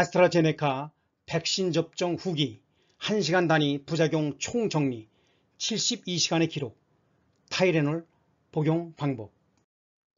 아스트라제네카 백신 접종 후기 1시간 단위 부작용 총정리 72시간의 기록 타이레놀 복용 방법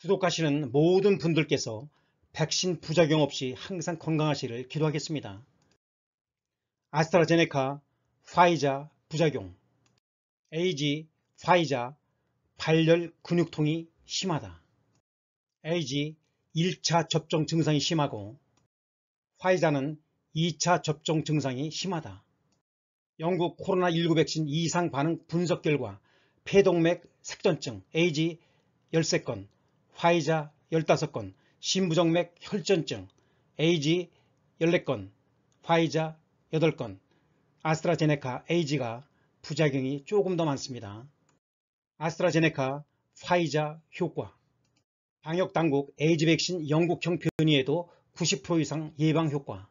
구독하시는 모든 분들께서 백신 부작용 없이 항상 건강하시를 기도하겠습니다. 아스트라제네카 화이자 부작용 AG 화이자 발열 근육통이 심하다. AG 1차 접종 증상이 심하고 화이자는 2차 접종 증상이 심하다. 영국 코로나19 백신 이상 반응 분석 결과 폐동맥 색전증 AG 13건, 화이자 15건, 심부정맥 혈전증 AG 14건, 화이자 8건, 아스트라제네카 AG가 부작용이 조금 더 많습니다. 아스트라제네카 화이자 효과 방역당국 AG 백신 영국형 변이에도 90% 이상 예방 효과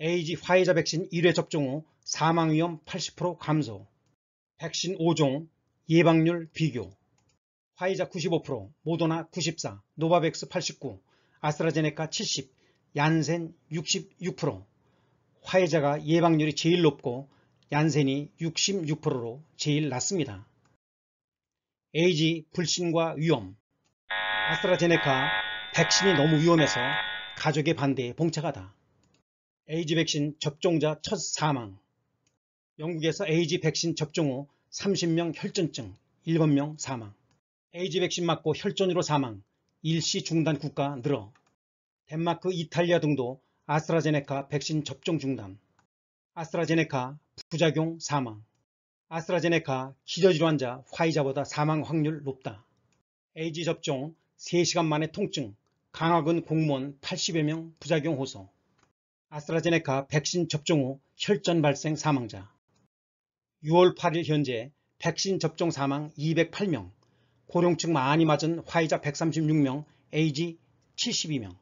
AG 화이자 백신 1회 접종 후 사망 위험 80% 감소 백신 5종 예방률 비교 화이자 95% 모더나 94 노바백스 89 아스트라제네카 70 얀센 66% 화이자가 예방률이 제일 높고 얀센이 66%로 제일 낮습니다. AG 불신과 위험 아스트라제네카 백신이 너무 위험해서 가족의 반대에 봉착하다. 에이즈 백신 접종자 첫 사망 영국에서 에이즈 백신 접종 후 30명 혈전증 7명 사망 에이즈 백신 맞고 혈전으로 사망 일시 중단 국가 늘어 덴마크, 이탈리아 등도 아스트라제네카 백신 접종 중단 아스트라제네카 부작용 사망 아스트라제네카 기저질환자 화이자보다 사망 확률 높다 에이즈 접종 3시간 만에 통증 강화군 공무원 80여 명 부작용 호소, 아스트라제네카 백신 접종 후 혈전 발생 사망자 6월 8일 현재 백신 접종 사망 208명, 고령층 많이 맞은 화이자 136명, AG 72명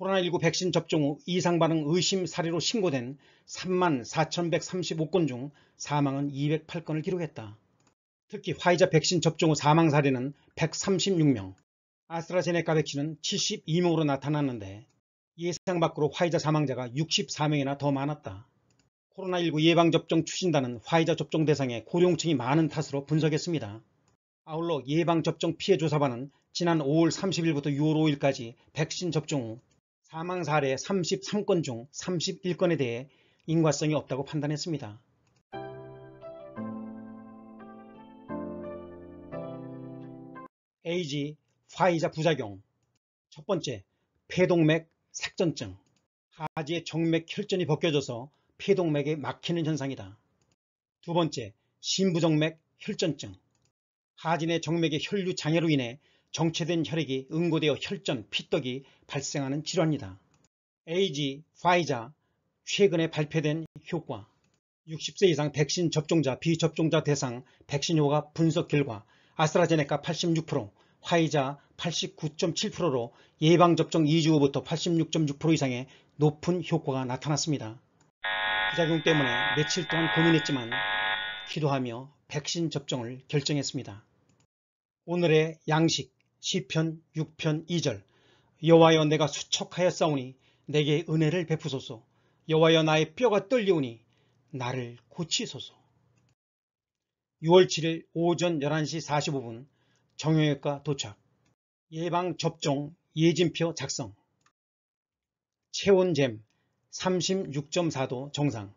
코로나19 백신 접종 후 이상 반응 의심 사례로 신고된 3만 4,135건 중 사망은 208건을 기록했다. 특히 화이자 백신 접종 후 사망 사례는 136명, 아스트라제네카 백신은 72명으로 나타났는데 예상 밖으로 화이자 사망자가 64명이나 더 많았다. 코로나19 예방접종 추진단은 화이자 접종 대상에 고령층이 많은 탓으로 분석했습니다. 아울러 예방접종 피해조사반은 지난 5월 30일부터 6월 5일까지 백신 접종 후 사망 사례 33건 중 31건에 대해 인과성이 없다고 판단했습니다. 에이지 화이자 부작용 첫 번째, 폐동맥 색전증 하지의 정맥 혈전이 벗겨져서 폐동맥에 막히는 현상이다. 두 번째, 심부정맥 혈전증 하지의 정맥의 혈류 장애로 인해 정체된 혈액이 응고되어 혈전, 피떡이 발생하는 질환이다. AG, 화이자 최근에 발표된 효과 60세 이상 백신 접종자, 비접종자 대상 백신 효과 분석 결과 아스트라제네카 86%, 화이자 89.7%로 예방접종 2주 후부터 86.6% 이상의 높은 효과가 나타났습니다. 부작용 때문에 며칠 동안 고민했지만 기도하며 백신 접종을 결정했습니다. 오늘의 양식 시편 6편 2절 여호와여 내가 수척하여 싸우니 내게 은혜를 베푸소서 여호와여 나의 뼈가 떨리오니 나를 고치소서 6월 7일 오전 11시 45분 정형외과 도착, 예방접종 예진표 작성, 체온잼 36.4도 정상,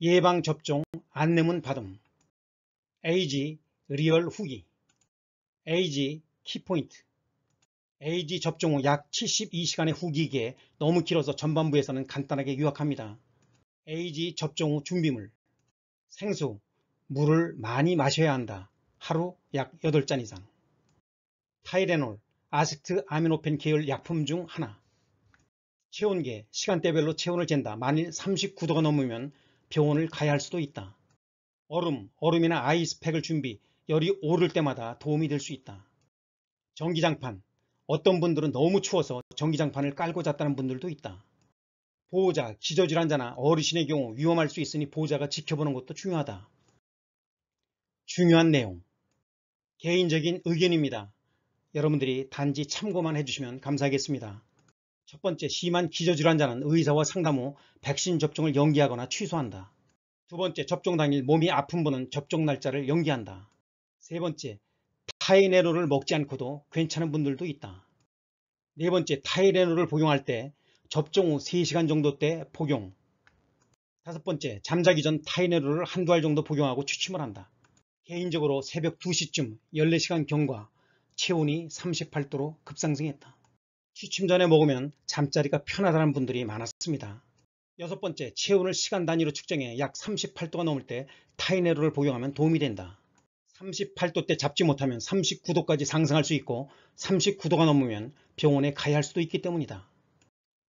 예방접종 안내문 받음, AG 리얼 후기, AG 키포인트, AG 접종 후 약 72시간의 후기기에 너무 길어서 전반부에서는 간단하게 요약합니다. AG 접종 후 준비물 생수, 물을 많이 마셔야 한다. 하루 약 8잔 이상 타이레놀, 아세트 아미노펜 계열 약품 중 하나 체온계, 시간대별로 체온을 잰다. 만일 39도가 넘으면 병원을 가야 할 수도 있다. 얼음, 얼음이나 아이스팩을 준비, 열이 오를 때마다 도움이 될 수 있다. 전기장판, 어떤 분들은 너무 추워서 전기장판을 깔고 잤다는 분들도 있다. 보호자, 기저질환자나 어르신의 경우 위험할 수 있으니 보호자가 지켜보는 것도 중요하다. 중요한 내용 개인적인 의견입니다. 여러분들이 단지 참고만 해주시면 감사하겠습니다. 첫 번째, 심한 기저질환자는 의사와 상담 후 백신 접종을 연기하거나 취소한다. 두 번째, 접종 당일 몸이 아픈 분은 접종 날짜를 연기한다. 세 번째, 타이레놀을 먹지 않고도 괜찮은 분들도 있다. 네 번째, 타이레놀을 복용할 때 접종 후 3시간 정도 때 복용. 다섯 번째, 잠자기 전 타이레놀을 한 두 알 정도 복용하고 취침을 한다. 개인적으로 새벽 2시쯤 14시간 경과 체온이 38도로 급상승했다. 취침 전에 먹으면 잠자리가 편하다는 분들이 많았습니다. 여섯 번째, 체온을 시간 단위로 측정해 약 38도가 넘을 때 타이네로를 복용하면 도움이 된다. 38도 때 잡지 못하면 39도까지 상승할 수 있고 39도가 넘으면 병원에 가야 할 수도 있기 때문이다.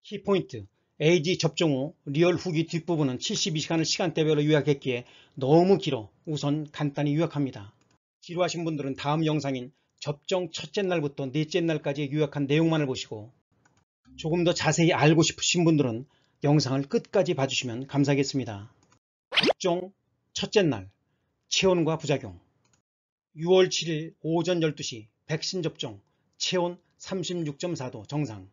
키포인트, a g 접종 후 리얼 후기 뒷부분은 72시간을 시간대별로 요약했기에 너무 길어 우선 간단히 요약합니다. 지루하신 분들은 다음 영상인 접종 첫째 날부터 넷째 날까지 요약한 내용만을 보시고 조금 더 자세히 알고 싶으신 분들은 영상을 끝까지 봐주시면 감사하겠습니다. 접종 첫째 날 체온과 부작용 6월 7일 오전 12시 백신 접종 체온 36.4도 정상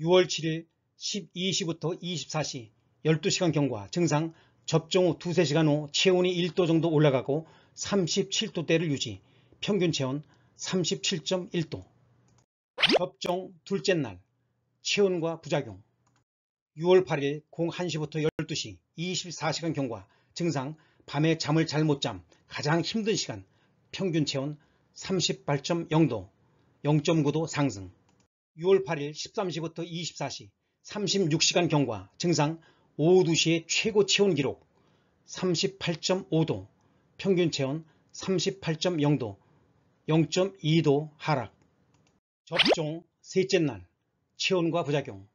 6월 7일 12시부터 24시 12시간 경과 증상 접종 후 2, 3시간 후 체온이 1도 정도 올라가고 37도대를 유지 평균 체온 37.1도 접종 둘째 날 체온과 부작용 6월 8일 01시부터 12시 24시간 경과 증상 밤에 잠을 잘 못잠 가장 힘든 시간 평균 체온 38.0도 0.9도 상승 6월 8일 13시부터 24시 36시간 경과 증상 오후 2시에 최고 체온 기록 38.5도, 평균 체온 38.0도, 0.2도 하락. 접종 셋째 날, 체온과 부작용.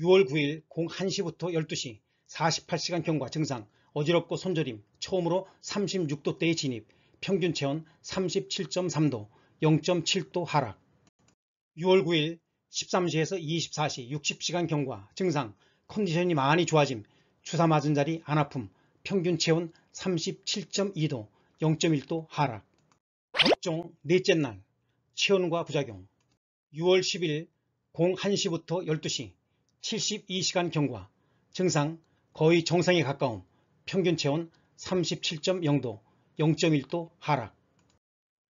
6월 9일 01시부터 12시 48시간 경과 증상, 어지럽고 손저림, 처음으로 36도대에 진입, 평균 체온 37.3도, 0.7도 하락. 6월 9일 13시에서 24시 60시간 경과 증상 컨디션이 많이 좋아짐 주사 맞은 자리 안 아픔 평균 체온 37.2도 0.1도 하락 걱정 넷째 날 체온과 부작용 6월 10일 01시부터 12시 72시간 경과 증상 거의 정상에 가까움 평균 체온 37.0도 0.1도 하락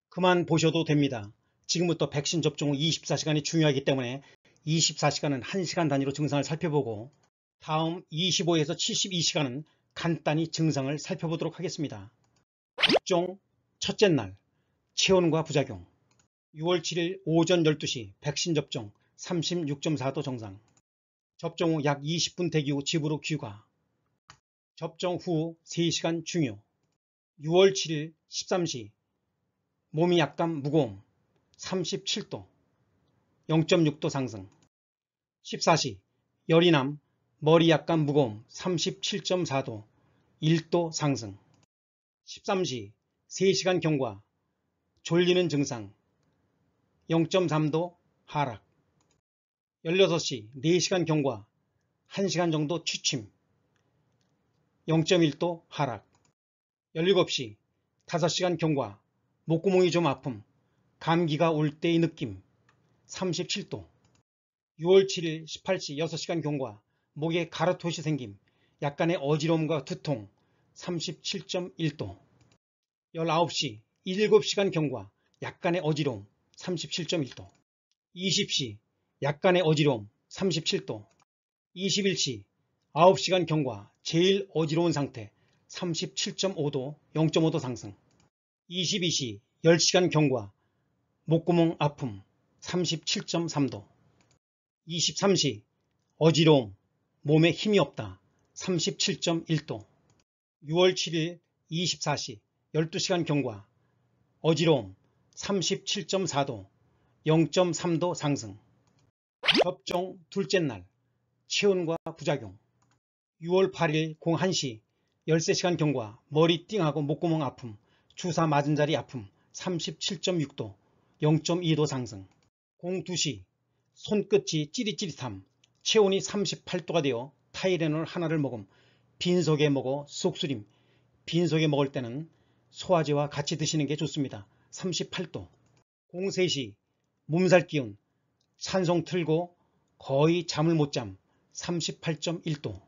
그만 보셔도 됩니다. 지금부터 백신 접종 후 24시간이 중요하기 때문에 24시간은 1시간 단위로 증상을 살펴보고 다음 25에서 72시간은 간단히 증상을 살펴보도록 하겠습니다. 접종 첫째 날 체온과 부작용 6월 7일 오전 12시 백신 접종 36.4도 정상 접종 후 약 20분 대기 후 집으로 귀가 접종 후 3시간 중요 6월 7일 13시 몸이 약간 무거움 37도 0.6도 상승 14시 열이 남 머리 약간 무거움 37.4도 1도 상승 13시 3시간 경과 졸리는 증상 0.3도 하락 16시 4시간 경과 1시간 정도 취침 0.1도 하락 17시 5시간 경과 목구멍이 좀 아픔 감기가 올 때의 느낌 37도 6월 7일 18시 6시간 경과 목에 가라토시 생김 약간의 어지러움과 두통 37.1도 19시 7시간 경과 약간의 어지러움 37.1도 20시 약간의 어지러움 37도 21시 9시간 경과 제일 어지러운 상태 37.5도 0.5도 상승 22시 10시간 경과 목구멍 아픔 37.3도 23시 어지러움 몸에 힘이 없다 37.1도 6월 7일 24시 12시간 경과 어지러움 37.4도 0.3도 상승 접종 둘째 날 체온과 부작용 6월 8일 01시 13시간 경과 머리 띵하고 목구멍 아픔 주사 맞은 자리 아픔 37.6도 0.2도 상승. 0 2시 손끝이 찌릿찌릿함. 체온이 38도가 되어 타이레놀 하나를 먹음. 빈속에 먹어 속수림. 빈속에 먹을 때는 소화제와 같이 드시는 게 좋습니다. 38도. 공 3시 몸살 기운. 찬송 틀고 거의 잠을 못 잠. 38.1도.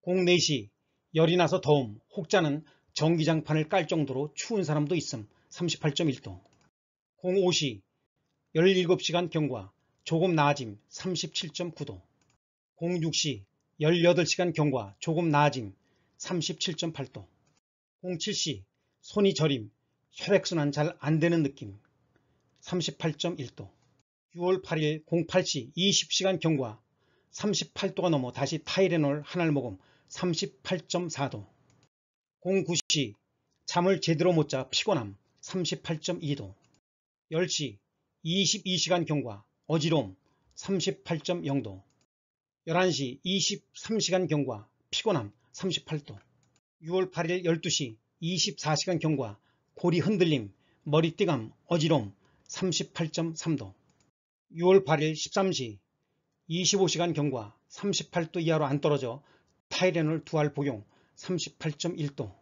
공 4시 열이 나서 더움. 혹자는 전기장판을 깔 정도로 추운 사람도 있음. 38.1도. 05시 17시간 경과 조금 나아짐 37.9도 06시 18시간 경과 조금 나아짐 37.8도 07시 손이 저림 혈액순환 잘 안되는 느낌 38.1도 6월 8일 08시 20시간 경과 38도가 넘어 다시 타이레놀 한알 먹음 38.4도 09시 잠을 제대로 못 자 피곤함 38.2도 10시 22시간 경과 어지러움 38.0도 11시 23시간 경과 피곤함 38도 6월 8일 12시 24시간 경과 고리 흔들림 머리띠감 어지러움 38.3도 6월 8일 13시 25시간 경과 38도 이하로 안 떨어져 타이레놀 두 알 복용 38.1도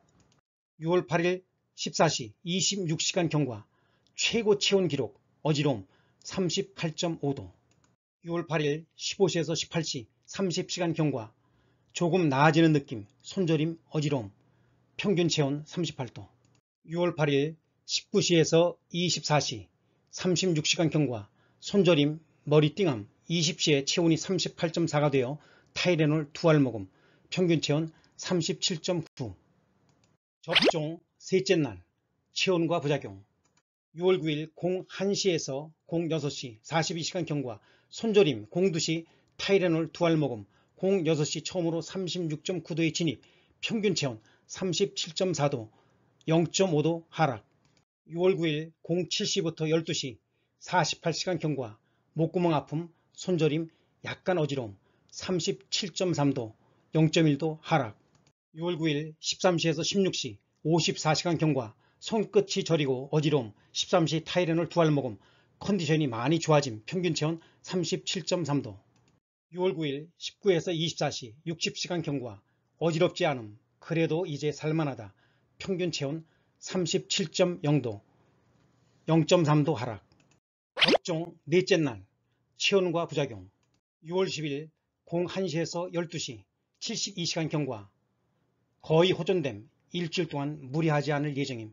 6월 8일 14시 26시간 경과 최고 체온 기록 어지럼 38.5도 6월 8일 15시에서 18시 30시간 경과 조금 나아지는 느낌 손절임 어지럼 평균 체온 38도 6월 8일 19시에서 24시 36시간 경과 손절임 머리띵함 20시에 체온이 38.4가 되어 타이레놀 2알 먹음 평균 체온 37.9 접종 셋째 날 체온과 부작용 6월 9일 01시에서 06시 42시간 경과 손조림 02시 타이레놀 두알 먹음 06시 처음으로 36.9도에 진입 평균 체온 37.4도 0.5도 하락 6월 9일 07시부터 12시 48시간 경과 목구멍 아픔 손저림 약간 어지러움 37.3도 0.1도 하락 6월 9일 13시에서 16시 54시간 경과 손끝이 저리고 어지러움 13시 타이레놀 두 알 먹음 컨디션이 많이 좋아짐 평균체온 37.3도 6월 9일 19에서 24시 60시간 경과 어지럽지 않음 그래도 이제 살만하다 평균체온 37.0도 0.3도 하락 법종 넷째 날 체온과 부작용 6월 10일 01시에서 12시 72시간 경과 거의 호전됨 일주일 동안 무리하지 않을 예정임